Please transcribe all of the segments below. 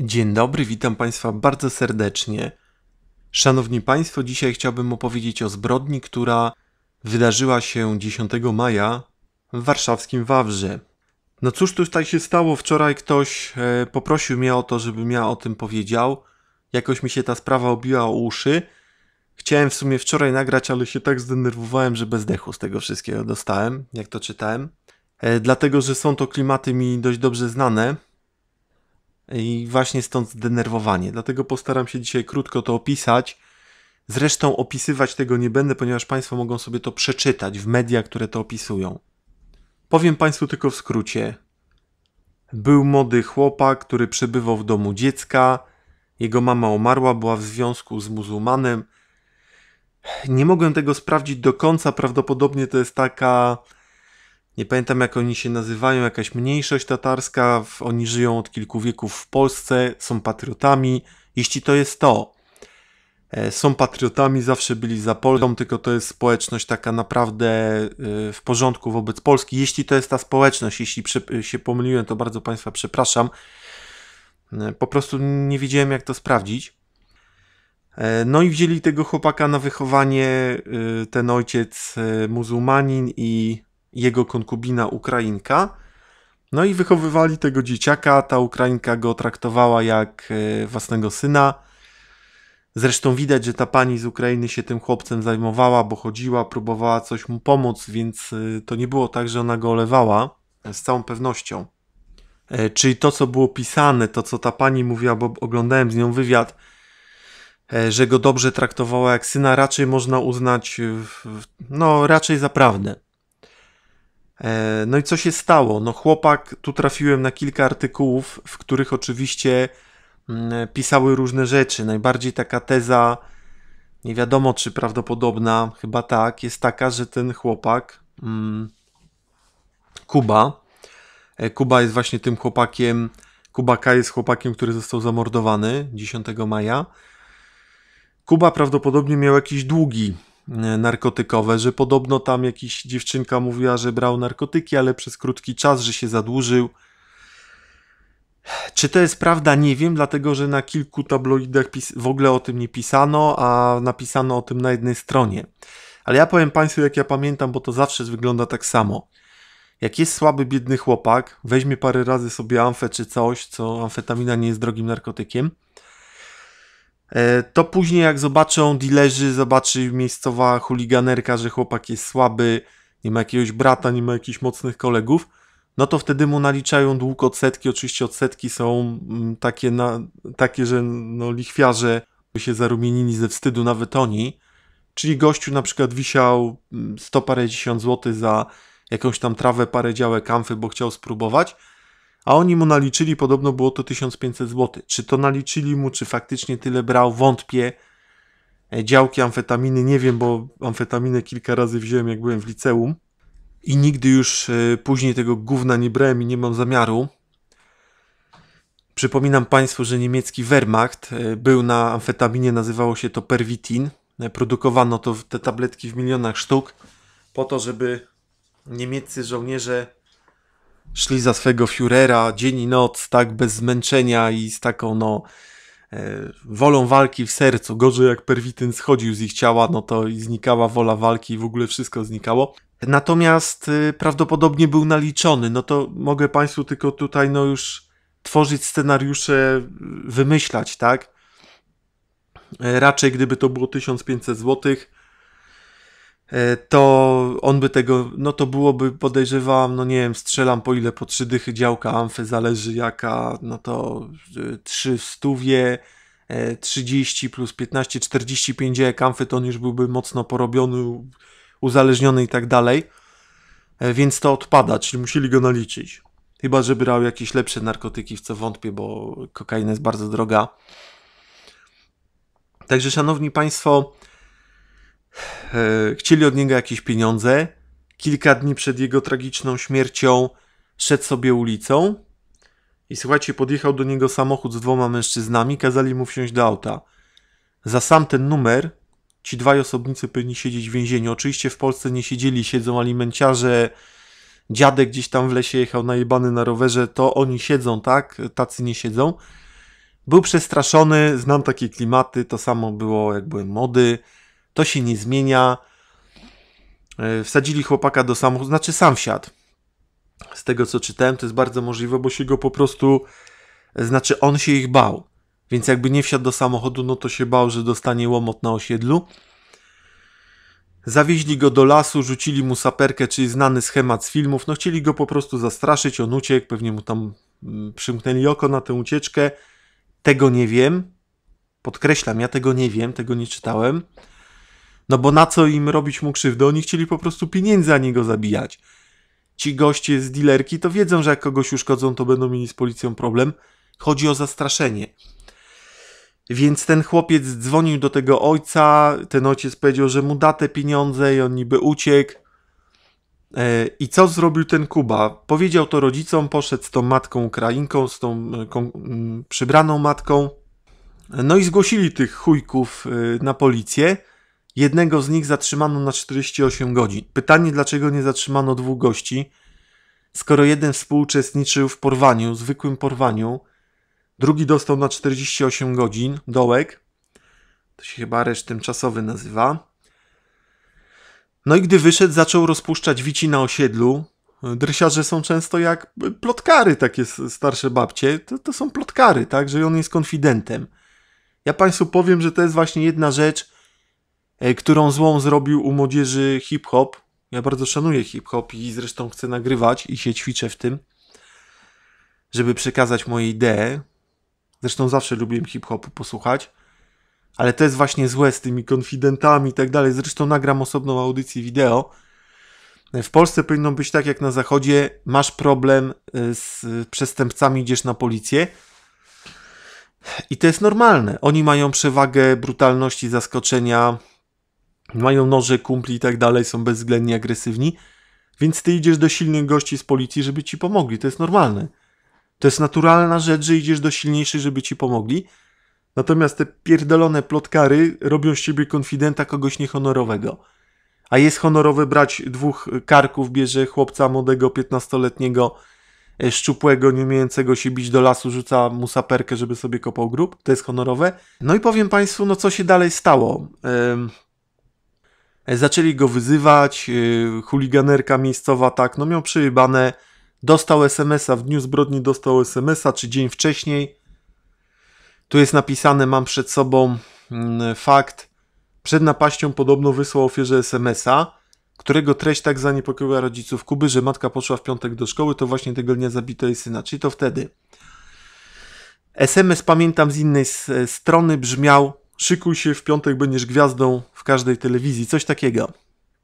Dzień dobry, witam Państwa bardzo serdecznie. Szanowni Państwo, dzisiaj chciałbym opowiedzieć o zbrodni, która wydarzyła się 10 maja w warszawskim Wawrze. No cóż tutaj się stało? Wczoraj ktoś e, poprosił mnie o to, żebym ja o tym powiedział. Jakoś mi się ta sprawa obiła o uszy. Chciałem w sumie wczoraj nagrać, ale się tak zdenerwowałem, że bezdechu z tego wszystkiego dostałem, jak to czytałem. E, dlatego, że są to klimaty mi dość dobrze znane i właśnie stąd zdenerwowanie. Dlatego postaram się dzisiaj krótko to opisać. Zresztą opisywać tego nie będę, ponieważ Państwo mogą sobie to przeczytać w media, które to opisują. Powiem Państwu tylko w skrócie. Był młody chłopak, który przebywał w domu dziecka. Jego mama umarła, była w związku z muzułmanem. Nie mogłem tego sprawdzić do końca. Prawdopodobnie to jest taka nie pamiętam jak oni się nazywają, jakaś mniejszość tatarska, oni żyją od kilku wieków w Polsce, są patriotami, jeśli to jest to. E, są patriotami, zawsze byli za Polską, tylko to jest społeczność taka naprawdę e, w porządku wobec Polski. Jeśli to jest ta społeczność, jeśli e, się pomyliłem, to bardzo Państwa przepraszam. Po prostu nie wiedziałem, jak to sprawdzić. No i wzięli tego chłopaka na wychowanie ten ojciec muzułmanin i jego konkubina Ukrainka. No i wychowywali tego dzieciaka. Ta Ukrainka go traktowała jak e, własnego syna. Zresztą widać, że ta pani z Ukrainy się tym chłopcem zajmowała, bo chodziła, próbowała coś mu pomóc, więc e, to nie było tak, że ona go olewała e, z całą pewnością. Czyli to, co było pisane, to, co ta pani mówiła, bo oglądałem z nią wywiad, że go dobrze traktowała jak syna, raczej można uznać, no, raczej za prawdę. E, no i co się stało? No chłopak, tu trafiłem na kilka artykułów, w których oczywiście mm, pisały różne rzeczy. Najbardziej taka teza, nie wiadomo czy prawdopodobna, chyba tak, jest taka, że ten chłopak, mm, Kuba, e, Kuba jest właśnie tym chłopakiem, Kuba K jest chłopakiem, który został zamordowany 10 maja. Kuba prawdopodobnie miał jakiś długi E, narkotykowe, że podobno tam jakiś dziewczynka mówiła, że brał narkotyki, ale przez krótki czas, że się zadłużył. Czy to jest prawda? Nie wiem, dlatego że na kilku tabloidach w ogóle o tym nie pisano, a napisano o tym na jednej stronie. Ale ja powiem Państwu, jak ja pamiętam, bo to zawsze wygląda tak samo. Jak jest słaby, biedny chłopak, weźmie parę razy sobie amfę czy coś, co amfetamina nie jest drogim narkotykiem, E, to później jak zobaczą dilerzy, zobaczy miejscowa chuliganerka, że chłopak jest słaby, nie ma jakiegoś brata, nie ma jakichś mocnych kolegów, no to wtedy mu naliczają dług odsetki. Oczywiście odsetki są mm, takie, na, takie że no, lichwiarze się zarumienili ze wstydu, nawet oni. Czyli gościu na przykład wisiał 100 mm, parędziesiąt złotych za jakąś tam trawę, parę działek kamfy, bo chciał spróbować – a oni mu naliczyli, podobno było to 1500 zł. Czy to naliczyli mu, czy faktycznie tyle brał, wątpię. E, działki amfetaminy, nie wiem, bo amfetaminę kilka razy wziąłem, jak byłem w liceum. I nigdy już e, później tego gówna nie brałem i nie mam zamiaru. Przypominam Państwu, że niemiecki Wehrmacht e, był na amfetaminie, nazywało się to Pervitin. Produkowano to, te tabletki w milionach sztuk, po to, żeby niemieccy żołnierze szli za swego Führera dzień i noc, tak bez zmęczenia i z taką, no, e, wolą walki w sercu. Gorzej jak Perwityn schodził z ich ciała, no to i znikała wola walki i w ogóle wszystko znikało. Natomiast y, prawdopodobnie był naliczony, no to mogę Państwu tylko tutaj, no już tworzyć scenariusze, y, wymyślać, tak? E, raczej gdyby to było 1500 złotych, E, to on by tego, no to byłoby, podejrzewam, no nie wiem, strzelam po ile, po trzy dychy działka amfy, zależy jaka, no to e, trzy stówie, 30 e, plus 15, 45 jak amfy, to on już byłby mocno porobiony, uzależniony i tak dalej, więc to odpada, czyli musieli go naliczyć. Chyba, że brał jakieś lepsze narkotyki, w co wątpię, bo kokaina jest bardzo droga. Także, szanowni państwo, E, chcieli od niego jakieś pieniądze. Kilka dni przed jego tragiczną śmiercią szedł sobie ulicą i słuchajcie, podjechał do niego samochód z dwoma mężczyznami, kazali mu wsiąść do auta. Za sam ten numer ci dwaj osobnicy powinni siedzieć w więzieniu. Oczywiście w Polsce nie siedzieli, siedzą alimenciarze, dziadek gdzieś tam w lesie jechał najebany na rowerze, to oni siedzą, tak? Tacy nie siedzą. Był przestraszony, znam takie klimaty, to samo było jak byłem młody. To się nie zmienia. E, wsadzili chłopaka do samochodu, znaczy sam wsiadł. Z tego co czytałem, to jest bardzo możliwe, bo się go po prostu, e, znaczy on się ich bał. Więc jakby nie wsiadł do samochodu, no to się bał, że dostanie łomot na osiedlu. Zawieźli go do lasu, rzucili mu saperkę, czyli znany schemat z filmów. No chcieli go po prostu zastraszyć, on uciekł, pewnie mu tam mm, przymknęli oko na tę ucieczkę. Tego nie wiem. Podkreślam, ja tego nie wiem, tego nie czytałem. No bo na co im robić mu krzywdę? Oni chcieli po prostu pieniędzy, a nie go zabijać. Ci goście z dealerki to wiedzą, że jak kogoś uszkodzą, to będą mieli z policją problem. Chodzi o zastraszenie. Więc ten chłopiec dzwonił do tego ojca, ten ojciec powiedział, że mu da te pieniądze i on niby uciekł. E, I co zrobił ten Kuba? Powiedział to rodzicom, poszedł z tą matką Ukrainką, z tą e, przybraną matką. No i zgłosili tych chujków e, na policję. Jednego z nich zatrzymano na 48 godzin. Pytanie, dlaczego nie zatrzymano dwóch gości, skoro jeden współuczestniczył w porwaniu, zwykłym porwaniu, drugi dostał na 48 godzin dołek. To się chyba areszt tymczasowy nazywa. No i gdy wyszedł, zaczął rozpuszczać wici na osiedlu. Dresiarze są często jak plotkary, takie starsze babcie. To, to są plotkary, tak? Że on jest konfidentem. Ja Państwu powiem, że to jest właśnie jedna rzecz, E, którą złą zrobił u młodzieży hip-hop. Ja bardzo szanuję hip-hop i zresztą chcę nagrywać i się ćwiczę w tym, żeby przekazać moje idee. Zresztą zawsze lubiłem hip-hopu posłuchać, ale to jest właśnie złe z tymi konfidentami i tak dalej. Zresztą nagram osobną audycję wideo. E, w Polsce powinno być tak jak na zachodzie: masz problem e, z przestępcami, idziesz na policję. I to jest normalne. Oni mają przewagę brutalności, zaskoczenia, mają noże, kumpli i tak dalej, są bezwzględnie agresywni, więc ty idziesz do silnych gości z policji, żeby ci pomogli. To jest normalne. To jest naturalna rzecz, że idziesz do silniejszych, żeby ci pomogli. Natomiast te pierdolone plotkary robią z ciebie konfidenta kogoś niehonorowego. A jest honorowe brać dwóch karków, bierze chłopca młodego, 15-letniego, e, szczupłego, nie umiejącego się bić do lasu, rzuca mu saperkę, żeby sobie kopał grób. To jest honorowe. No i powiem Państwu, no co się dalej stało. Ehm, E, zaczęli go wyzywać, e, chuliganerka miejscowa tak, no miał przyjebane, dostał SMS-a, w dniu zbrodni dostał SMS-a, czy dzień wcześniej. Tu jest napisane, mam przed sobą mm, fakt, przed napaścią podobno wysłał ofierze SMS-a, którego treść tak zaniepokoiła rodziców Kuby, że matka poszła w piątek do szkoły, to właśnie tego dnia zabito jej syna, czyli to wtedy. SMS pamiętam z innej strony brzmiał szykuj się, w piątek będziesz gwiazdą w każdej telewizji, coś takiego.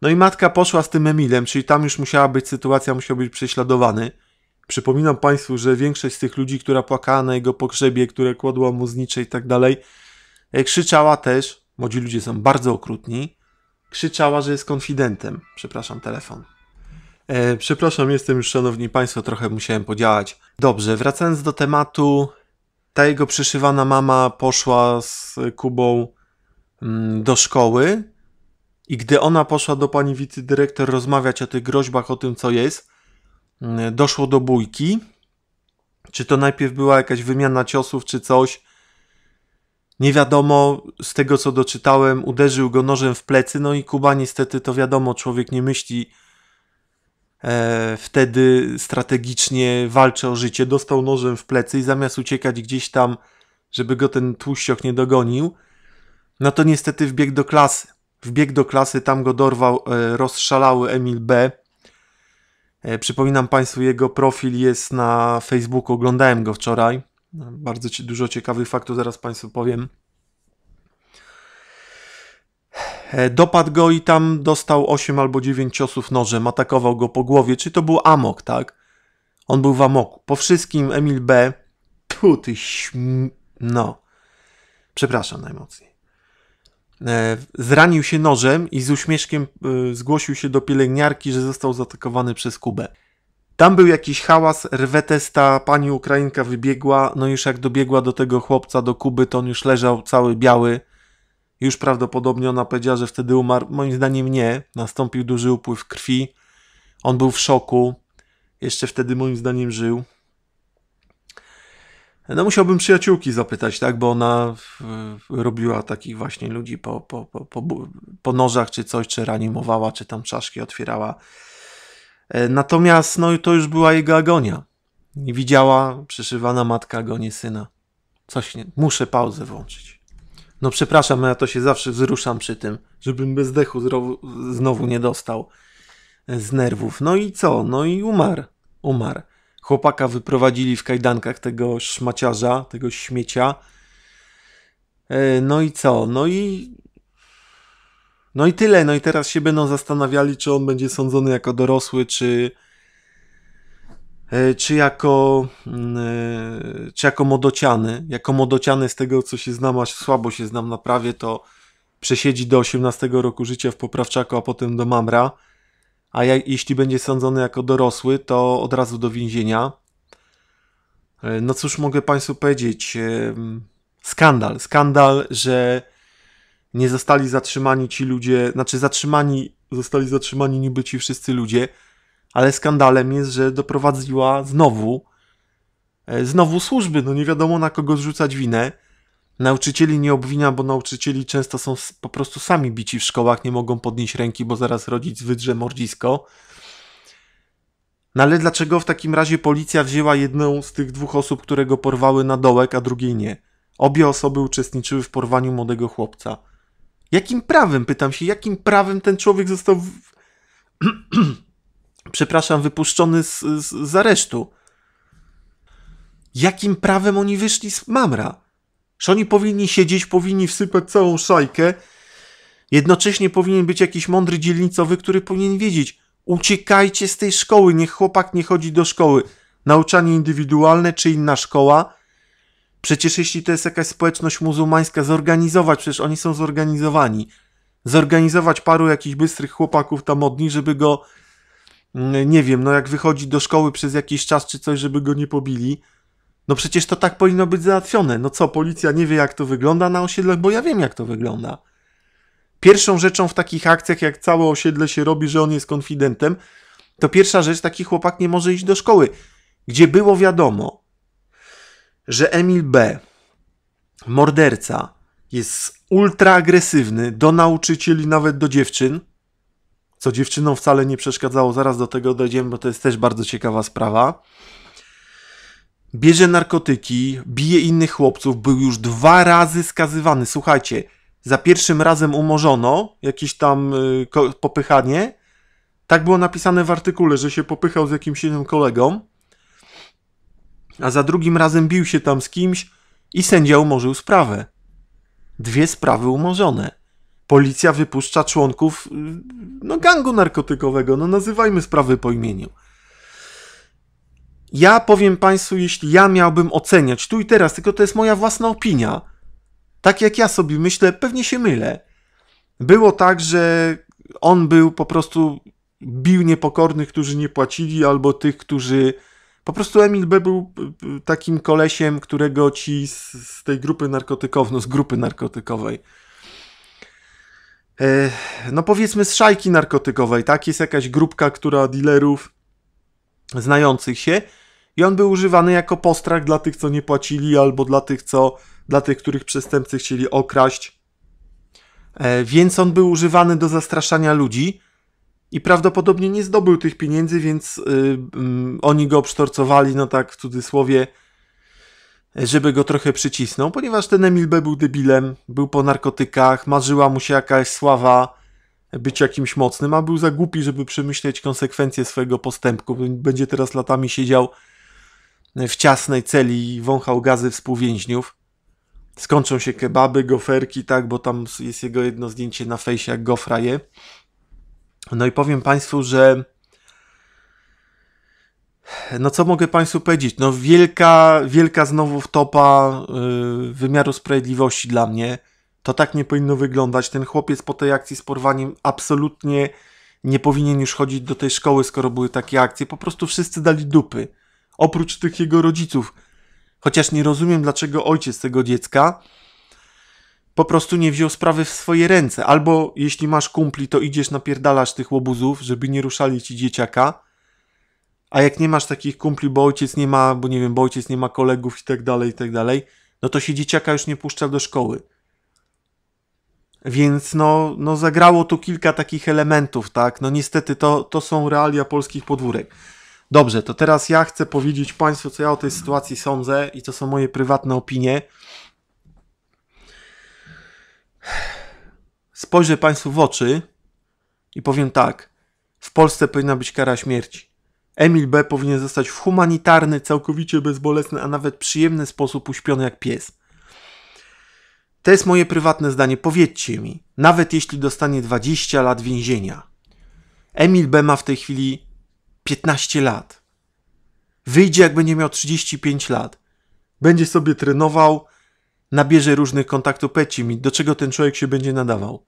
No i matka poszła z tym Emilem, czyli tam już musiała być sytuacja, musiał być prześladowany. Przypominam Państwu, że większość z tych ludzi, która płakała na jego pogrzebie, które kładła mu znicze i tak dalej, e, krzyczała też, młodzi ludzie są bardzo okrutni, krzyczała, że jest konfidentem. Przepraszam, telefon. E, przepraszam, jestem już, szanowni państwo, trochę musiałem podziałać. Dobrze, wracając do tematu ta jego przyszywana mama poszła z Kubą mm, do szkoły i gdy ona poszła do pani wicedyrektor rozmawiać o tych groźbach, o tym co jest, mm, doszło do bójki. Czy to najpierw była jakaś wymiana ciosów czy coś? Nie wiadomo, z tego co doczytałem, uderzył go nożem w plecy, no i Kuba niestety to wiadomo, człowiek nie myśli E, wtedy strategicznie walczy o życie, dostał nożem w plecy i zamiast uciekać gdzieś tam, żeby go ten tłuściok nie dogonił, no to niestety wbiegł do klasy. Wbiegł do klasy, tam go dorwał e, rozszalały Emil B. E, przypominam Państwu, jego profil jest na Facebooku, oglądałem go wczoraj. Bardzo dużo ciekawych faktów zaraz Państwu powiem. E, dopadł go i tam dostał 8 albo 9 ciosów nożem, atakował go po głowie, czy to był amok, tak? On był w amoku. Po wszystkim Emil B. Tu ty śm... No. Przepraszam najmocniej. E, zranił się nożem i z uśmieszkiem e, zgłosił się do pielęgniarki, że został zaatakowany przez Kubę. Tam był jakiś hałas, rwetesta, pani Ukrainka wybiegła, no już jak dobiegła do tego chłopca, do Kuby, to on już leżał cały biały już prawdopodobnie ona powiedziała, że wtedy umarł. Moim zdaniem nie. Nastąpił duży upływ krwi. On był w szoku. Jeszcze wtedy moim zdaniem żył. No musiałbym przyjaciółki zapytać, tak, bo ona robiła takich właśnie ludzi po, po, po, po, po nożach czy coś, czy reanimowała, czy tam czaszki otwierała. E, natomiast no to już była jego agonia. Widziała przyszywana matka agonie syna. Coś nie, muszę pauzę włączyć. No przepraszam, ja to się zawsze wzruszam przy tym, żebym bezdechu znowu, znowu nie dostał e, z nerwów. No i co? No i umarł. Umarł. Chłopaka wyprowadzili w kajdankach tego szmaciarza, tego śmiecia. E, no i co? No i. No i tyle. No i teraz się będą zastanawiali, czy on będzie sądzony jako dorosły, czy E, czy jako, mm, e, czy jako modociany. Jako modociany z tego, co się znam, aż słabo się znam na prawie, to przesiedzi do 18 roku życia w poprawczaku, a potem do mamra. A jak, jeśli będzie sądzony jako dorosły, to od razu do więzienia. E, no cóż mogę Państwu powiedzieć? Skandal, skandal, że nie zostali zatrzymani ci ludzie, znaczy zatrzymani, zostali zatrzymani niby ci wszyscy ludzie, ale skandalem jest, że doprowadziła znowu, e, znowu służby. No nie wiadomo na kogo zrzucać winę. Nauczycieli nie obwinia, bo nauczycieli często są po prostu sami bici w szkołach, nie mogą podnieść ręki, bo zaraz rodzic wydrze mordzisko. No ale dlaczego w takim razie policja wzięła jedną z tych dwóch osób, które go porwały na dołek, a drugiej nie? Obie osoby uczestniczyły w porwaniu młodego chłopca. Jakim prawem, pytam się, jakim prawem ten człowiek został. W... przepraszam, wypuszczony z, z, z aresztu. Jakim prawem oni wyszli z Mamra? Czy oni powinni siedzieć, powinni wsypać całą szajkę. Jednocześnie powinien być jakiś mądry dzielnicowy, który powinien wiedzieć: uciekajcie z tej szkoły, niech chłopak nie chodzi do szkoły. Nauczanie indywidualne czy inna szkoła. Przecież jeśli to jest jakaś społeczność muzułmańska, zorganizować, przecież oni są zorganizowani. Zorganizować paru jakichś bystrych chłopaków tam od nich, żeby go nie wiem, no jak wychodzi do szkoły przez jakiś czas czy coś, żeby go nie pobili, no przecież to tak powinno być załatwione. No co, policja nie wie jak to wygląda na osiedlach, bo ja wiem jak to wygląda. Pierwszą rzeczą w takich akcjach, jak całe osiedle się robi, że on jest konfidentem, to pierwsza rzecz, taki chłopak nie może iść do szkoły, gdzie było wiadomo, że Emil B., morderca, jest ultra agresywny do nauczycieli, nawet do dziewczyn, co dziewczynom wcale nie przeszkadzało. Zaraz do tego dojdziemy, bo to jest też bardzo ciekawa sprawa. Bierze narkotyki, bije innych chłopców, był już dwa razy skazywany. Słuchajcie, za pierwszym razem umorzono jakieś tam yy, popychanie. Tak było napisane w artykule, że się popychał z jakimś innym kolegą. A za drugim razem bił się tam z kimś i sędzia umorzył sprawę. Dwie sprawy umorzone policja wypuszcza członków y, no, gangu narkotykowego. No nazywajmy sprawy po imieniu. Ja powiem Państwu, jeśli ja miałbym oceniać tu i teraz, tylko to jest moja własna opinia. Tak jak ja sobie myślę, pewnie się mylę. Było tak, że on był po prostu bił niepokornych, którzy nie płacili, albo tych, którzy. Po prostu Emil B. był y, y, takim kolesiem, którego ci z, z tej grupy no z grupy narkotykowej, E, no powiedzmy z szajki narkotykowej, tak? Jest jakaś grupka, która dealerów znających się i on był używany jako postrach dla tych, co nie płacili albo dla tych, co, dla tych, których przestępcy chcieli okraść. E, więc on był używany do zastraszania ludzi i prawdopodobnie nie zdobył tych pieniędzy, więc yy, yy, oni go obsztorcowali, no tak w cudzysłowie, żeby go trochę przycisnął, ponieważ ten Emil B. był debilem, był po narkotykach, marzyła mu się jakaś sława, być jakimś mocnym, a był za głupi, żeby przemyśleć konsekwencje swojego postępku. Będzie teraz latami siedział w ciasnej celi i wąchał gazy współwięźniów. Skończą się kebaby, goferki, tak, bo tam jest jego jedno zdjęcie na fejsie, jak gofraje. No i powiem Państwu, że no co mogę Państwu powiedzieć? No wielka, wielka znowu wtopa yy, wymiaru sprawiedliwości dla mnie. To tak nie powinno wyglądać. Ten chłopiec po tej akcji z porwaniem absolutnie nie powinien już chodzić do tej szkoły, skoro były takie akcje. Po prostu wszyscy dali dupy. Oprócz tych jego rodziców. Chociaż nie rozumiem, dlaczego ojciec tego dziecka po prostu nie wziął sprawy w swoje ręce. Albo jeśli masz kumpli, to idziesz napierdalasz tych łobuzów, żeby nie ruszali ci dzieciaka a jak nie masz takich kumpli, bo ojciec nie ma, bo nie wiem, bo ojciec nie ma kolegów i tak dalej, i tak dalej, no to się dzieciaka już nie puszcza do szkoły. Więc no, no zagrało tu kilka takich elementów, tak? No niestety to, to są realia polskich podwórek. Dobrze, to teraz ja chcę powiedzieć Państwu, co ja o tej sytuacji sądzę i to są moje prywatne opinie. Spojrzę Państwu w oczy i powiem tak. W Polsce powinna być kara śmierci. Emil B. powinien zostać w humanitarny, całkowicie bezbolesny, a nawet przyjemny sposób uśpiony jak pies. To jest moje prywatne zdanie, powiedzcie mi, nawet jeśli dostanie 20 lat więzienia. Emil B. ma w tej chwili 15 lat. Wyjdzie, jak będzie miał 35 lat. Będzie sobie trenował, nabierze różnych kontaktów. Powiedzcie mi, do czego ten człowiek się będzie nadawał?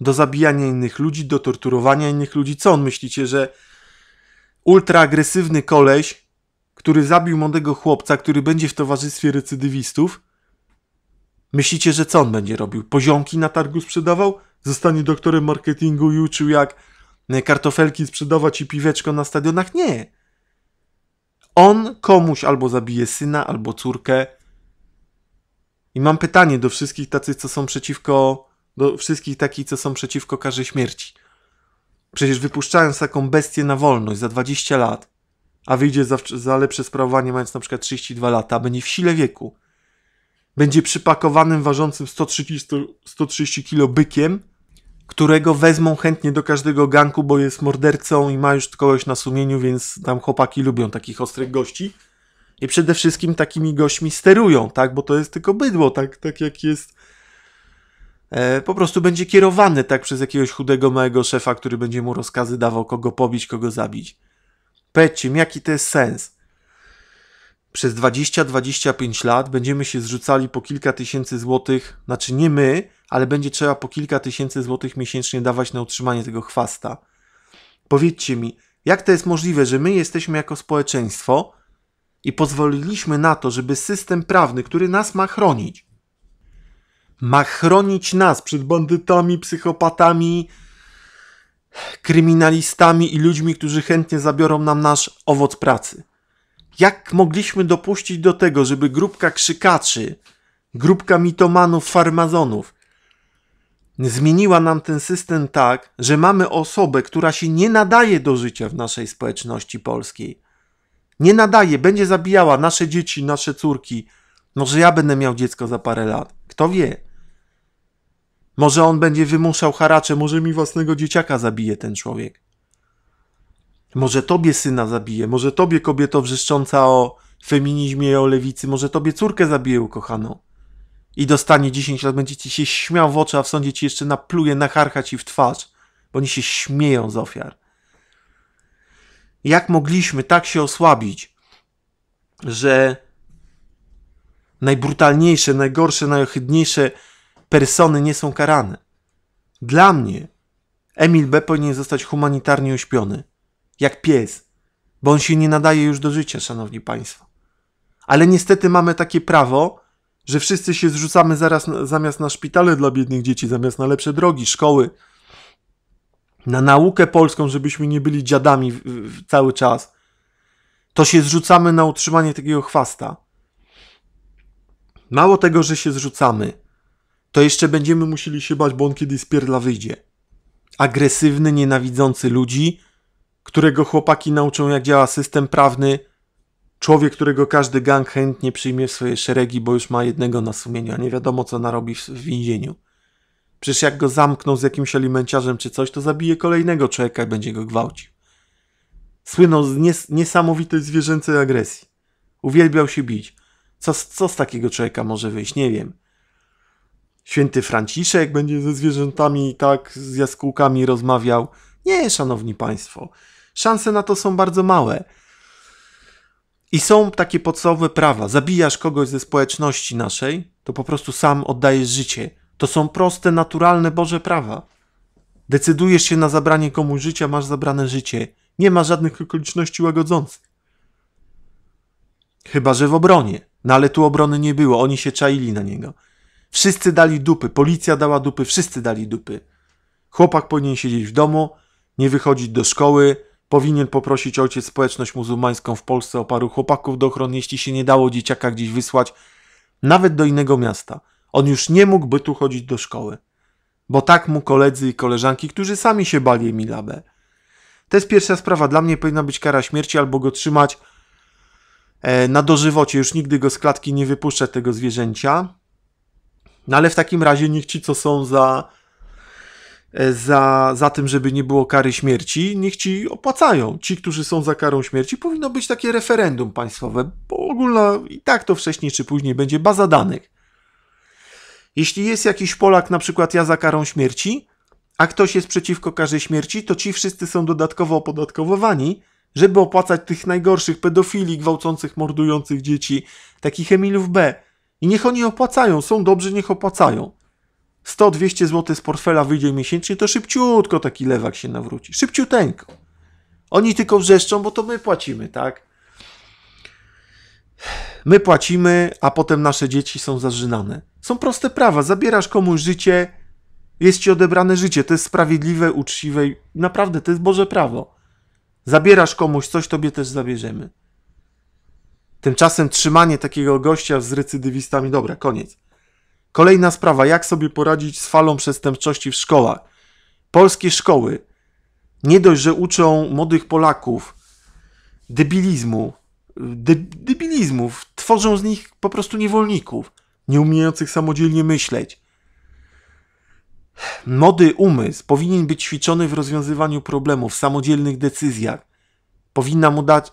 Do zabijania innych ludzi, do torturowania innych ludzi. Co on myślicie, że ultraagresywny koleś, który zabił młodego chłopca, który będzie w towarzystwie recydywistów. Myślicie, że co on będzie robił? Poziomki na targu sprzedawał? Zostanie doktorem marketingu i uczył jak e, kartofelki sprzedawać i piweczko na stadionach? Nie. On komuś albo zabije syna, albo córkę. I mam pytanie do wszystkich tacy, co są przeciwko, do wszystkich takich, co są przeciwko karze śmierci. Przecież wypuszczając taką bestię na wolność za 20 lat, a wyjdzie za, za lepsze sprawowanie mając na przykład 32 lata, będzie w sile wieku, będzie przypakowanym ważącym 130, 130 kilo bykiem, którego wezmą chętnie do każdego ganku, bo jest mordercą i ma już kogoś na sumieniu, więc tam chłopaki lubią takich ostrych gości. I przede wszystkim takimi gośćmi sterują, tak? Bo to jest tylko bydło, tak, tak jak jest E, po prostu będzie kierowany tak przez jakiegoś chudego małego szefa, który będzie mu rozkazy dawał, kogo pobić, kogo zabić. Powiedzcie mi, jaki to jest sens? Przez 20-25 lat będziemy się zrzucali po kilka tysięcy złotych, znaczy nie my, ale będzie trzeba po kilka tysięcy złotych miesięcznie dawać na utrzymanie tego chwasta. Powiedzcie mi, jak to jest możliwe, że my jesteśmy jako społeczeństwo i pozwoliliśmy na to, żeby system prawny, który nas ma chronić, ma chronić nas przed bandytami, psychopatami, kryminalistami i ludźmi, którzy chętnie zabiorą nam nasz owoc pracy. Jak mogliśmy dopuścić do tego, żeby grupka krzykaczy, grupka mitomanów, farmazonów zmieniła nam ten system tak, że mamy osobę, która się nie nadaje do życia w naszej społeczności polskiej. Nie nadaje, będzie zabijała nasze dzieci, nasze córki. Może ja będę miał dziecko za parę lat. Kto wie? Może on będzie wymuszał haracze, może mi własnego dzieciaka zabije ten człowiek. Może tobie syna zabije, może tobie kobieto wrzeszcząca o feminizmie i o lewicy, może tobie córkę zabije ukochaną. I dostanie 10 lat, będzie ci się śmiał w oczy, a w sądzie ci jeszcze napluje, nacharcha ci w twarz, bo oni się śmieją z ofiar. Jak mogliśmy tak się osłabić, że najbrutalniejsze, najgorsze, najohydniejsze persony nie są karane. Dla mnie Emil B. powinien zostać humanitarnie uśpiony. Jak pies. Bo on się nie nadaje już do życia, szanowni państwo. Ale niestety mamy takie prawo, że wszyscy się zrzucamy zaraz zamiast na szpitale dla biednych dzieci, zamiast na lepsze drogi, szkoły, na naukę polską, żebyśmy nie byli dziadami w, w, cały czas, to się zrzucamy na utrzymanie takiego chwasta. Mało tego, że się zrzucamy, to jeszcze będziemy musieli się bać, bo on kiedyś z pierdla wyjdzie. Agresywny, nienawidzący ludzi, którego chłopaki nauczą, jak działa system prawny, człowiek, którego każdy gang chętnie przyjmie w swoje szeregi, bo już ma jednego na sumieniu, a nie wiadomo, co narobi w więzieniu. Przecież jak go zamkną z jakimś alimenciarzem czy coś, to zabije kolejnego człowieka i będzie go gwałcił. Słynął z nies niesamowitej zwierzęcej agresji. Uwielbiał się bić. Co, co z takiego człowieka może wyjść? Nie wiem święty Franciszek będzie ze zwierzętami i tak, z jaskółkami rozmawiał. Nie, szanowni państwo. Szanse na to są bardzo małe. I są takie podstawowe prawa. Zabijasz kogoś ze społeczności naszej, to po prostu sam oddajesz życie. To są proste, naturalne Boże prawa. Decydujesz się na zabranie komuś życia, masz zabrane życie. Nie ma żadnych okoliczności łagodzących. Chyba, że w obronie. No ale tu obrony nie było, oni się czaili na niego. Wszyscy dali dupy, policja dała dupy, wszyscy dali dupy. Chłopak powinien siedzieć w domu, nie wychodzić do szkoły, powinien poprosić ojciec społeczność muzułmańską w Polsce o paru chłopaków do ochrony, jeśli się nie dało dzieciaka gdzieś wysłać, nawet do innego miasta. On już nie mógłby tu chodzić do szkoły, bo tak mu koledzy i koleżanki, którzy sami się bali Emila To jest pierwsza sprawa. Dla mnie powinna być kara śmierci albo go trzymać e, na dożywocie. Już nigdy go z klatki nie wypuszczę tego zwierzęcia. No ale w takim razie niech ci, co są za, e, za, za tym, żeby nie było kary śmierci, niech ci opłacają. Ci, którzy są za karą śmierci, powinno być takie referendum państwowe, bo ogólna i tak to wcześniej czy później będzie baza danych. Jeśli jest jakiś Polak, na przykład ja za karą śmierci, a ktoś jest przeciwko karze śmierci, to ci wszyscy są dodatkowo opodatkowywani, żeby opłacać tych najgorszych pedofili, gwałcących, mordujących dzieci, takich Emilów B. I niech oni opłacają, są dobrzy, niech opłacają. 100-200 zł z portfela wyjdzie miesięcznie, to szybciutko taki lewak się nawróci. Szybciuteńko. Oni tylko wrzeszczą, bo to my płacimy, tak? My płacimy, a potem nasze dzieci są zażynane. Są proste prawa. Zabierasz komuś życie, jest ci odebrane życie. To jest sprawiedliwe, uczciwe. Naprawdę, to jest Boże prawo. Zabierasz komuś coś, tobie też zabierzemy. Tymczasem trzymanie takiego gościa z recydywistami, dobra, koniec. Kolejna sprawa, jak sobie poradzić z falą przestępczości w szkołach? Polskie szkoły nie dość, że uczą młodych Polaków debilizmu, de, debilizmów, tworzą z nich po prostu niewolników, nieumiejących samodzielnie myśleć. Młody umysł powinien być ćwiczony w rozwiązywaniu problemów, w samodzielnych decyzjach. Powinna mu dać,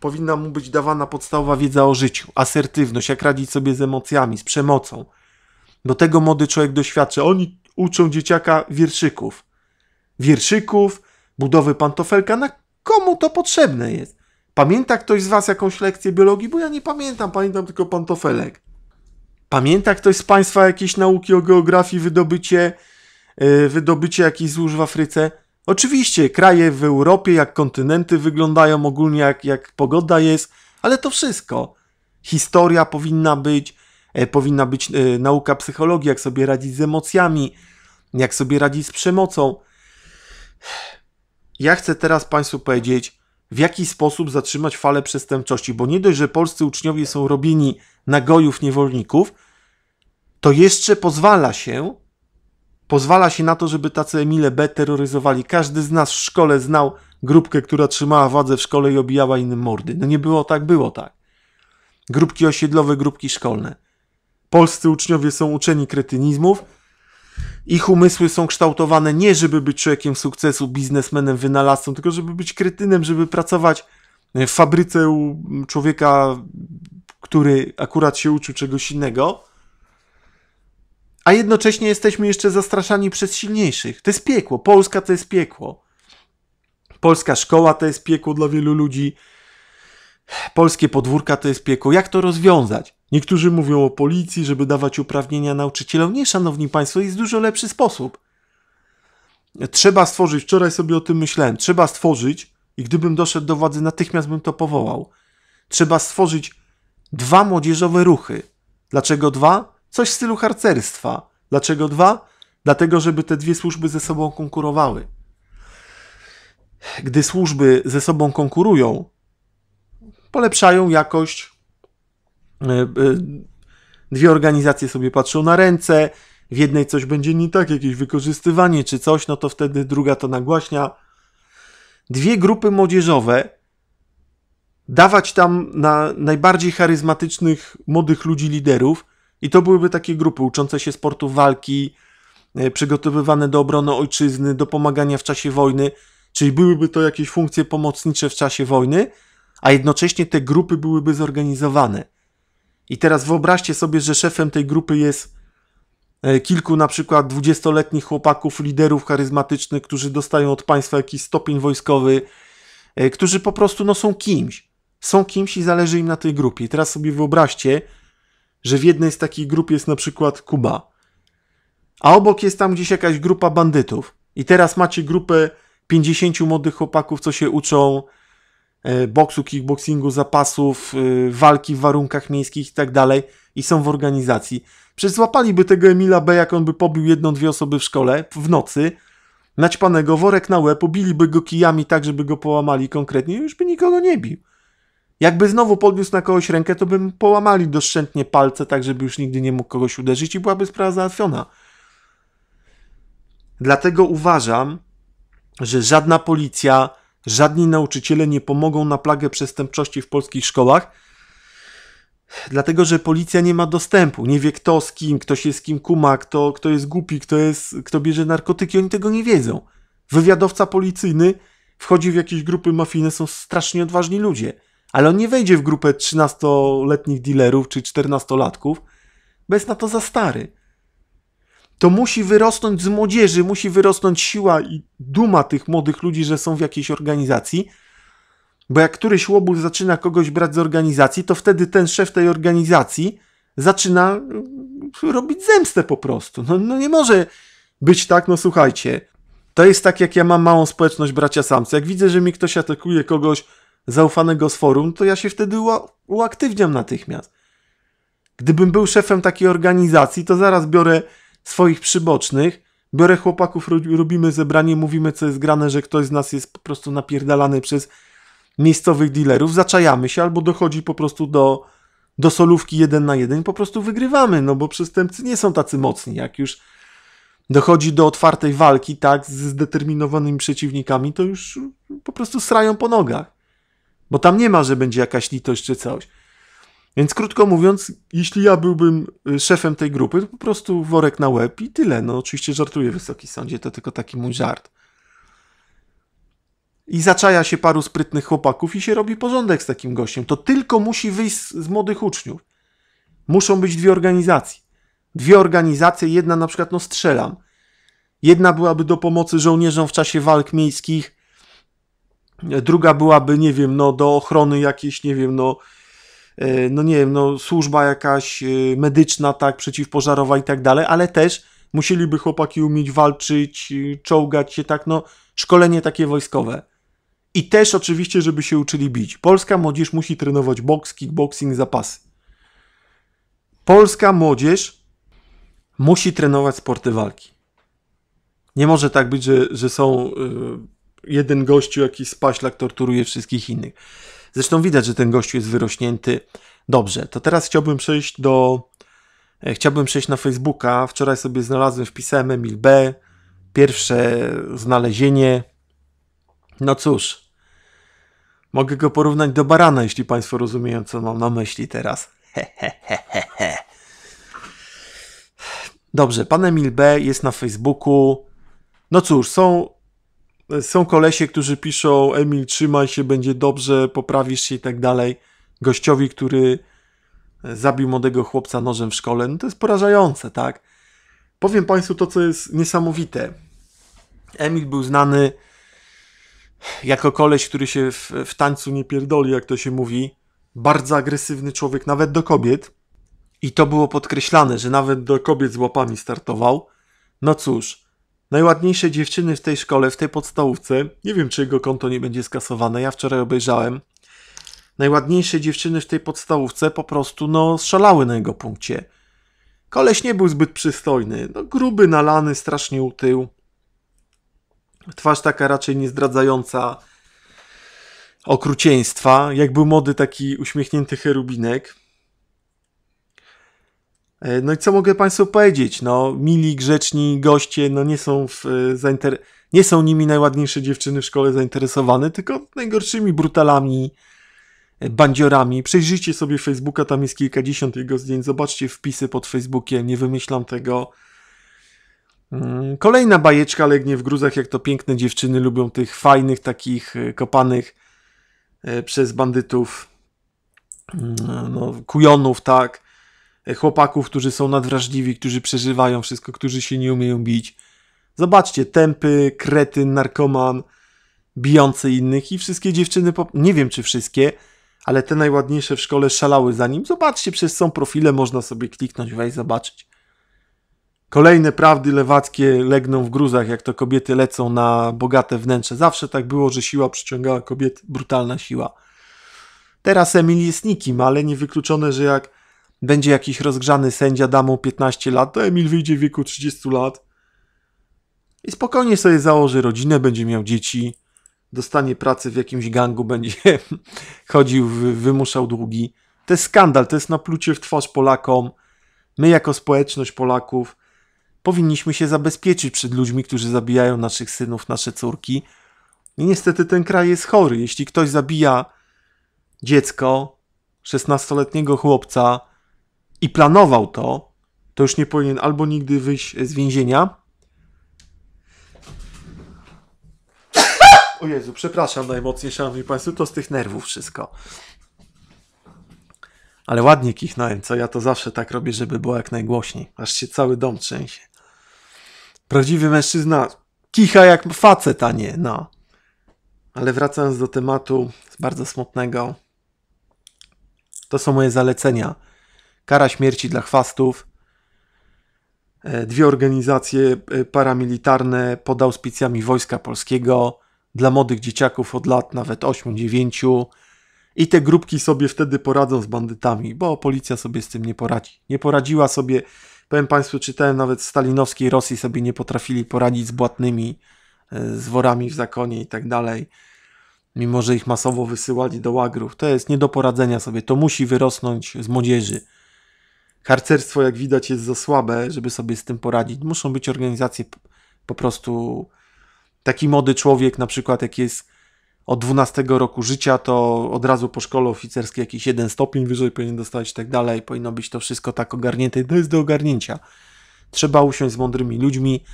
powinna mu być dawana podstawowa wiedza o życiu, asertywność, jak radzić sobie z emocjami, z przemocą. Do tego młody człowiek doświadcza. Oni uczą dzieciaka wierszyków. Wierszyków, budowy pantofelka, na komu to potrzebne jest? Pamięta ktoś z Was jakąś lekcję biologii? Bo ja nie pamiętam, pamiętam tylko pantofelek. Pamięta ktoś z Państwa jakieś nauki o geografii, wydobycie, yy, wydobycie jakichś złóż w Afryce? Oczywiście kraje w Europie, jak kontynenty wyglądają ogólnie, jak, jak pogoda jest, ale to wszystko. Historia powinna być, e, powinna być e, nauka psychologii, jak sobie radzić z emocjami, jak sobie radzić z przemocą. Ja chcę teraz Państwu powiedzieć, w jaki sposób zatrzymać falę przestępczości, bo nie dość, że polscy uczniowie są robieni nagojów niewolników, to jeszcze pozwala się Pozwala się na to, żeby tacy Emile B terroryzowali. Każdy z nas w szkole znał grupkę, która trzymała władzę w szkole i obijała innym mordy. No nie było tak, było tak. Grupki osiedlowe, grupki szkolne. Polscy uczniowie są uczeni kretynizmów. Ich umysły są kształtowane nie żeby być człowiekiem sukcesu, biznesmenem, wynalazcą, tylko żeby być kretynem, żeby pracować w fabryce u człowieka, który akurat się uczył czegoś innego a jednocześnie jesteśmy jeszcze zastraszani przez silniejszych. To jest piekło. Polska to jest piekło. Polska szkoła to jest piekło dla wielu ludzi. Polskie podwórka to jest piekło. Jak to rozwiązać? Niektórzy mówią o policji, żeby dawać uprawnienia nauczycielom. Nie, szanowni państwo, jest dużo lepszy sposób. Trzeba stworzyć, wczoraj sobie o tym myślałem, trzeba stworzyć, i gdybym doszedł do władzy, natychmiast bym to powołał. Trzeba stworzyć dwa młodzieżowe ruchy. Dlaczego dwa? Coś w stylu harcerstwa. Dlaczego dwa? Dlatego, żeby te dwie służby ze sobą konkurowały. Gdy służby ze sobą konkurują, polepszają jakość. E, e, dwie organizacje sobie patrzą na ręce, w jednej coś będzie nie tak, jakieś wykorzystywanie czy coś, no to wtedy druga to nagłaśnia. Dwie grupy młodzieżowe dawać tam na najbardziej charyzmatycznych młodych ludzi liderów, i to byłyby takie grupy uczące się sportu walki, e, przygotowywane do obrony ojczyzny, do pomagania w czasie wojny, czyli byłyby to jakieś funkcje pomocnicze w czasie wojny, a jednocześnie te grupy byłyby zorganizowane. I teraz wyobraźcie sobie, że szefem tej grupy jest e, kilku na przykład dwudziestoletnich chłopaków, liderów charyzmatycznych, którzy dostają od państwa jakiś stopień wojskowy, e, którzy po prostu no, są kimś. Są kimś i zależy im na tej grupie. I teraz sobie wyobraźcie, że w jednej z takich grup jest na przykład Kuba, a obok jest tam gdzieś jakaś grupa bandytów. I teraz macie grupę 50 młodych chłopaków, co się uczą e, boksu, kickboxingu, zapasów, e, walki w warunkach miejskich i tak dalej i są w organizacji. Przecież złapaliby tego Emila B, jak on by pobił jedną, dwie osoby w szkole w nocy, naćpanego worek na łeb, ubiliby go kijami tak, żeby go połamali konkretnie już by nikogo nie bił. Jakby znowu podniósł na kogoś rękę, to bym połamali doszczętnie palce, tak żeby już nigdy nie mógł kogoś uderzyć i byłaby sprawa załatwiona. Dlatego uważam, że żadna policja, żadni nauczyciele nie pomogą na plagę przestępczości w polskich szkołach, dlatego że policja nie ma dostępu, nie wie kto z kim, kto się z kim kuma, kto, kto jest głupi, kto, jest, kto bierze narkotyki, oni tego nie wiedzą. Wywiadowca policyjny wchodzi w jakieś grupy mafijne, są strasznie odważni ludzie – ale on nie wejdzie w grupę 13-letnich dealerów czy 14-latków, bo jest na to za stary. To musi wyrosnąć z młodzieży, musi wyrosnąć siła i duma tych młodych ludzi, że są w jakiejś organizacji. Bo jak któryś łobuz zaczyna kogoś brać z organizacji, to wtedy ten szef tej organizacji zaczyna mm, robić zemstę po prostu. No, no nie może być tak, no słuchajcie. To jest tak, jak ja mam małą społeczność bracia samca. Jak widzę, że mi ktoś atakuje kogoś, zaufanego z forum, to ja się wtedy uaktywniam natychmiast. Gdybym był szefem takiej organizacji, to zaraz biorę swoich przybocznych, biorę chłopaków, robimy zebranie, mówimy co jest grane, że ktoś z nas jest po prostu napierdalany przez miejscowych dealerów, zaczajamy się albo dochodzi po prostu do, do solówki jeden na jeden, po prostu wygrywamy, no bo przestępcy nie są tacy mocni, jak już dochodzi do otwartej walki, tak, z zdeterminowanymi przeciwnikami, to już po prostu srają po nogach. Bo tam nie ma, że będzie jakaś litość czy coś. Więc krótko mówiąc, jeśli ja byłbym y, szefem tej grupy, to po prostu worek na łeb i tyle. No oczywiście żartuję, Wysoki Sądzie, to tylko taki mój żart. I zaczaja się paru sprytnych chłopaków i się robi porządek z takim gościem. To tylko musi wyjść z, z młodych uczniów. Muszą być dwie organizacje. Dwie organizacje, jedna na przykład, no strzelam. Jedna byłaby do pomocy żołnierzom w czasie walk miejskich, Druga byłaby, nie wiem, no do ochrony jakiejś, nie wiem, no e, no nie wiem, no służba jakaś e, medyczna, tak, przeciwpożarowa i tak dalej, ale też musieliby chłopaki umieć walczyć, e, czołgać się, tak, no szkolenie takie wojskowe. I też oczywiście, żeby się uczyli bić. Polska młodzież musi trenować boks, kickboxing, zapasy. Polska młodzież musi trenować sporty walki. Nie może tak być, że, że są jeden gościu, jakiś spaślak, torturuje wszystkich innych. Zresztą widać, że ten gościu jest wyrośnięty. Dobrze, to teraz chciałbym przejść do... E, chciałbym przejść na Facebooka. Wczoraj sobie znalazłem, wpisałem Emil B. Pierwsze znalezienie. No cóż, mogę go porównać do barana, jeśli Państwo rozumieją, co mam na myśli teraz. He, Dobrze, pan Emil B. jest na Facebooku. No cóż, są są kolesie, którzy piszą Emil, trzymaj się, będzie dobrze, poprawisz się i tak dalej. Gościowi, który e, zabił młodego chłopca nożem w szkole, no to jest porażające, tak? Powiem Państwu to, co jest niesamowite. Emil był znany jako koleś, który się w, w tańcu nie pierdoli, jak to się mówi. Bardzo agresywny człowiek, nawet do kobiet. I to było podkreślane, że nawet do kobiet z łapami startował. No cóż, Najładniejsze dziewczyny w tej szkole, w tej podstawówce. Nie wiem, czy jego konto nie będzie skasowane. Ja wczoraj obejrzałem. Najładniejsze dziewczyny w tej podstawówce po prostu, no, szalały na jego punkcie. Koleś nie był zbyt przystojny. No, gruby, nalany, strasznie utył. Twarz taka raczej nie zdradzająca okrucieństwa. Jak był młody, taki uśmiechnięty cherubinek. E, no i co mogę Państwu powiedzieć? No, mili, grzeczni goście, no nie są w, e, zainter... nie są nimi najładniejsze dziewczyny w szkole zainteresowane, tylko najgorszymi brutalami, e, bandziorami. Przejrzyjcie sobie Facebooka, tam jest kilkadziesiąt jego zdjęć, zobaczcie wpisy pod Facebookiem, nie wymyślam tego. Mm, kolejna bajeczka legnie w gruzach, jak to piękne dziewczyny lubią tych fajnych, takich kopanych przez bandytów, mm, no, kujonów, tak chłopaków, którzy są nadwrażliwi, którzy przeżywają wszystko, którzy się nie umieją bić. Zobaczcie, tępy, kretyn, narkoman, bijący innych i wszystkie dziewczyny, po... nie wiem czy wszystkie, ale te najładniejsze w szkole szalały za nim. Zobaczcie, przez są profile można sobie kliknąć, wejść, zobaczyć. Kolejne prawdy lewackie legną w gruzach, jak to kobiety lecą na bogate wnętrze. Zawsze tak było, że siła przyciągała kobiet, brutalna siła. Teraz Emil jest nikim, ale niewykluczone, że jak będzie jakiś rozgrzany sędzia, damu 15 lat, to Emil wyjdzie w wieku 30 lat i spokojnie sobie założy rodzinę, będzie miał dzieci, dostanie pracę w jakimś gangu, będzie chodził, wymuszał długi. To jest skandal, to jest naplucie w twarz Polakom. My jako społeczność Polaków powinniśmy się zabezpieczyć przed ludźmi, którzy zabijają naszych synów, nasze córki. I niestety ten kraj jest chory. Jeśli ktoś zabija dziecko, 16-letniego chłopca, i planował to, to już nie powinien albo nigdy wyjść z więzienia. O Jezu, przepraszam najmocniej, szanowni państwo, to z tych nerwów wszystko. Ale ładnie kichnąłem, co ja to zawsze tak robię, żeby było jak najgłośniej. Aż się cały dom trzęsie. Prawdziwy mężczyzna kicha jak facet, a nie, no. Ale wracając do tematu bardzo smutnego, to są moje zalecenia Kara śmierci dla chwastów. E, dwie organizacje e, paramilitarne pod auspicjami Wojska Polskiego dla młodych dzieciaków od lat nawet 8-9. I te grupki sobie wtedy poradzą z bandytami, bo policja sobie z tym nie poradzi. Nie poradziła sobie, powiem Państwu, czytałem nawet w stalinowskiej Rosji sobie nie potrafili poradzić z błatnymi, e, z worami w zakonie i tak dalej. Mimo, że ich masowo wysyłali do łagrów. To jest nie do poradzenia sobie. To musi wyrosnąć z młodzieży harcerstwo, jak widać, jest za słabe, żeby sobie z tym poradzić. Muszą być organizacje po prostu. Taki młody człowiek, na przykład, jak jest od 12 roku życia, to od razu po szkole oficerskiej jakiś jeden stopień wyżej powinien dostać i tak dalej. Powinno być to wszystko tak ogarnięte. To no jest do ogarnięcia. Trzeba usiąść z mądrymi ludźmi,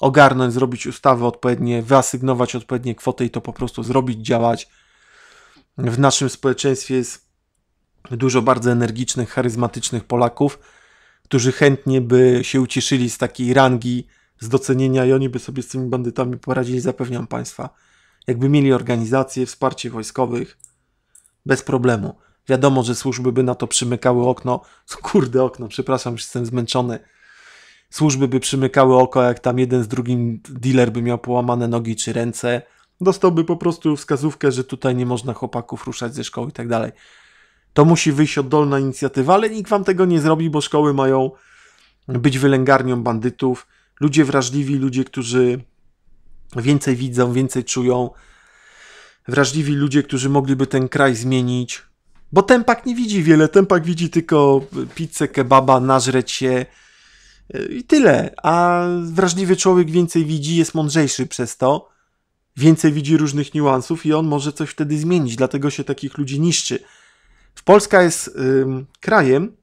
ogarnąć, zrobić ustawy odpowiednie, wyasygnować odpowiednie kwoty i to po prostu zrobić, działać. W naszym społeczeństwie jest dużo bardzo energicznych, charyzmatycznych Polaków, którzy chętnie by się ucieszyli z takiej rangi, z docenienia i oni by sobie z tymi bandytami poradzili, zapewniam Państwa. Jakby mieli organizację, wsparcie wojskowych, bez problemu. Wiadomo, że służby by na to przymykały okno. Kurde okno, przepraszam, już jestem zmęczony. Służby by przymykały oko, jak tam jeden z drugim dealer by miał połamane nogi czy ręce. Dostałby po prostu wskazówkę, że tutaj nie można chłopaków ruszać ze szkoły i tak dalej. To musi wyjść oddolna inicjatywa, ale nikt wam tego nie zrobi, bo szkoły mają być wylęgarnią bandytów. Ludzie wrażliwi, ludzie, którzy więcej widzą, więcej czują. Wrażliwi ludzie, którzy mogliby ten kraj zmienić. Bo tempak nie widzi wiele, tempak widzi tylko pizzę, kebaba, nażreć się i tyle. A wrażliwy człowiek więcej widzi, jest mądrzejszy przez to, więcej widzi różnych niuansów i on może coś wtedy zmienić, dlatego się takich ludzi niszczy. Polska jest ym, krajem,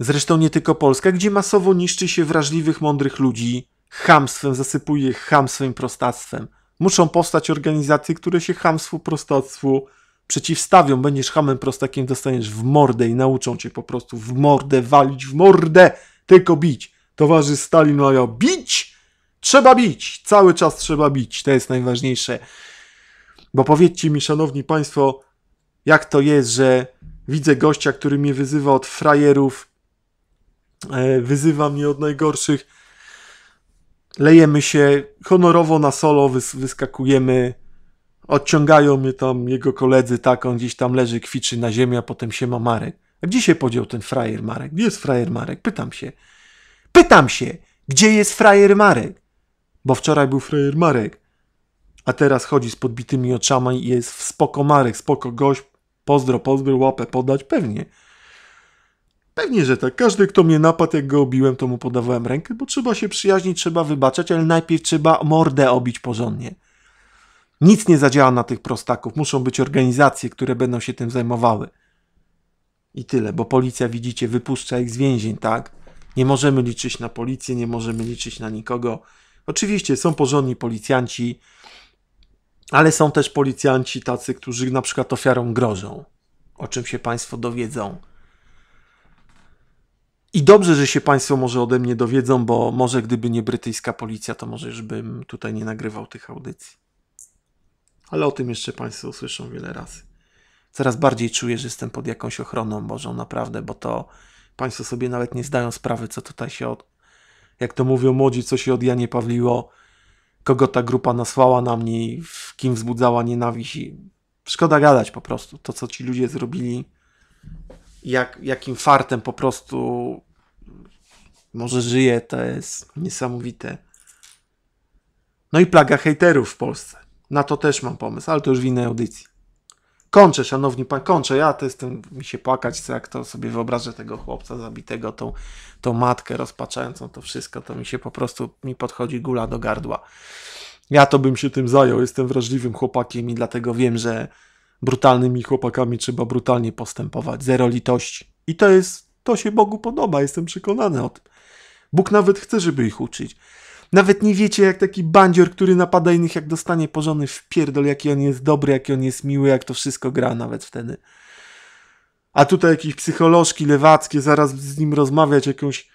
zresztą nie tylko Polska, gdzie masowo niszczy się wrażliwych, mądrych ludzi chamstwem, zasypuje chamstwem, prostactwem. Muszą powstać organizacje, które się chamstwu, prostactwu przeciwstawią. Będziesz hamem prostakiem, dostaniesz w mordę i nauczą cię po prostu w mordę walić, w mordę tylko bić. Towarzysz Stalin mają bić, trzeba bić, cały czas trzeba bić, to jest najważniejsze. Bo powiedzcie mi, szanowni państwo, jak to jest, że widzę gościa, który mnie wyzywa od frajerów, e, wyzywa mnie od najgorszych. Lejemy się honorowo na solo, wys wyskakujemy, odciągają mnie tam jego koledzy, tak, on gdzieś tam leży, kwiczy na ziemi, a potem się ma Marek. A gdzie się podział ten frajer Marek? Gdzie jest frajer Marek? Pytam się. Pytam się, gdzie jest frajer Marek? Bo wczoraj był frajer Marek, a teraz chodzi z podbitymi oczami i jest w spoko Marek, spoko gość, Pozdro, pozdro, łapę podać? Pewnie. Pewnie, że tak. Każdy, kto mnie napadł, jak go obiłem, to mu podawałem rękę, bo trzeba się przyjaźnić, trzeba wybaczać, ale najpierw trzeba mordę obić porządnie. Nic nie zadziała na tych prostaków. Muszą być organizacje, które będą się tym zajmowały. I tyle, bo policja, widzicie, wypuszcza ich z więzień, tak? Nie możemy liczyć na policję, nie możemy liczyć na nikogo. Oczywiście są porządni policjanci, ale są też policjanci tacy, którzy na przykład ofiarom grożą, o czym się Państwo dowiedzą. I dobrze, że się Państwo może ode mnie dowiedzą, bo może gdyby nie brytyjska policja, to może już bym tutaj nie nagrywał tych audycji. Ale o tym jeszcze Państwo usłyszą wiele razy. Coraz bardziej czuję, że jestem pod jakąś ochroną Bożą, naprawdę, bo to Państwo sobie nawet nie zdają sprawy, co tutaj się od. Jak to mówią młodzi, co się od Janie Pawliło kogo ta grupa nasłała na mnie i w kim wzbudzała nienawiść. Szkoda gadać po prostu. To, co ci ludzie zrobili, jak, jakim fartem po prostu może żyje, to jest niesamowite. No i plaga hejterów w Polsce. Na to też mam pomysł, ale to już w innej audycji. Kończę, szanowni pan, kończę. Ja to jestem, mi się płakać, co jak to sobie wyobrażę tego chłopca zabitego, tą, tą matkę rozpaczającą to wszystko, to mi się po prostu, mi podchodzi gula do gardła. Ja to bym się tym zajął, jestem wrażliwym chłopakiem i dlatego wiem, że brutalnymi chłopakami trzeba brutalnie postępować, zero litości. I to jest, to się Bogu podoba, jestem przekonany o tym. Bóg nawet chce, żeby ich uczyć. Nawet nie wiecie, jak taki bandzior, który napada innych, jak dostanie porządny wpierdol, jaki on jest dobry, jaki on jest miły, jak to wszystko gra nawet wtedy. A tutaj jakieś psycholożki lewackie, zaraz z nim rozmawiać, jakąś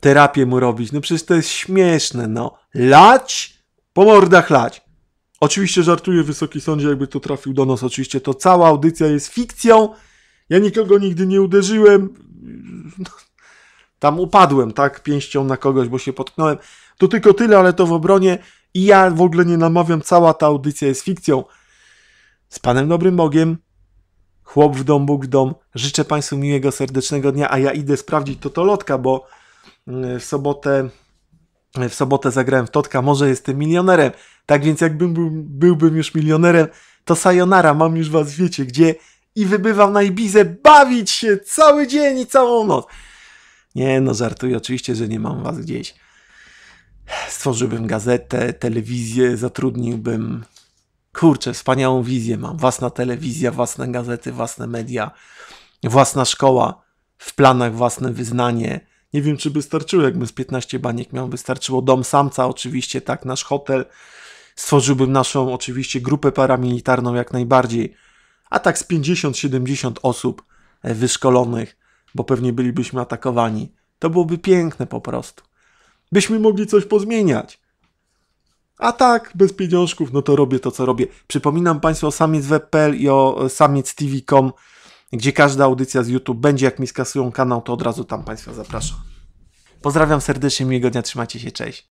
terapię mu robić. No przecież to jest śmieszne, no. Lać, po mordach lać. Oczywiście żartuję, Wysoki Sądzie, jakby to trafił do nas. Oczywiście to cała audycja jest fikcją. Ja nikogo nigdy nie uderzyłem. No, tam upadłem, tak, pięścią na kogoś, bo się potknąłem. To tylko tyle, ale to w obronie i ja w ogóle nie namawiam, cała ta audycja jest fikcją. Z Panem Dobrym Bogiem, chłop w dom, Bóg w dom. Życzę Państwu miłego, serdecznego dnia, a ja idę sprawdzić lotka, bo mm, w sobotę w sobotę zagrałem w Totka, może jestem milionerem. Tak więc jakbym był, byłbym już milionerem, to sayonara, mam już was wiecie gdzie i wybywam na Ibizę bawić się cały dzień i całą noc. Nie, no żartuję, oczywiście, że nie mam was gdzieś. Stworzyłbym gazetę, telewizję, zatrudniłbym... Kurczę, wspaniałą wizję mam. Własna telewizja, własne gazety, własne media, własna szkoła, w planach własne wyznanie. Nie wiem, czy by starczyło, jakbym z 15 baniek miał. Wystarczyło dom samca, oczywiście, tak, nasz hotel. Stworzyłbym naszą, oczywiście, grupę paramilitarną jak najbardziej. A tak z 50-70 osób e, wyszkolonych bo pewnie bylibyśmy atakowani. To byłoby piękne po prostu. Byśmy mogli coś pozmieniać. A tak, bez pieniążków, no to robię to, co robię. Przypominam Państwu o samiecweb.pl i o e, samiectv.com, gdzie każda audycja z YouTube będzie. Jak mi skasują kanał, to od razu tam Państwa zapraszam. Pozdrawiam serdecznie, miłego dnia, trzymajcie się, cześć.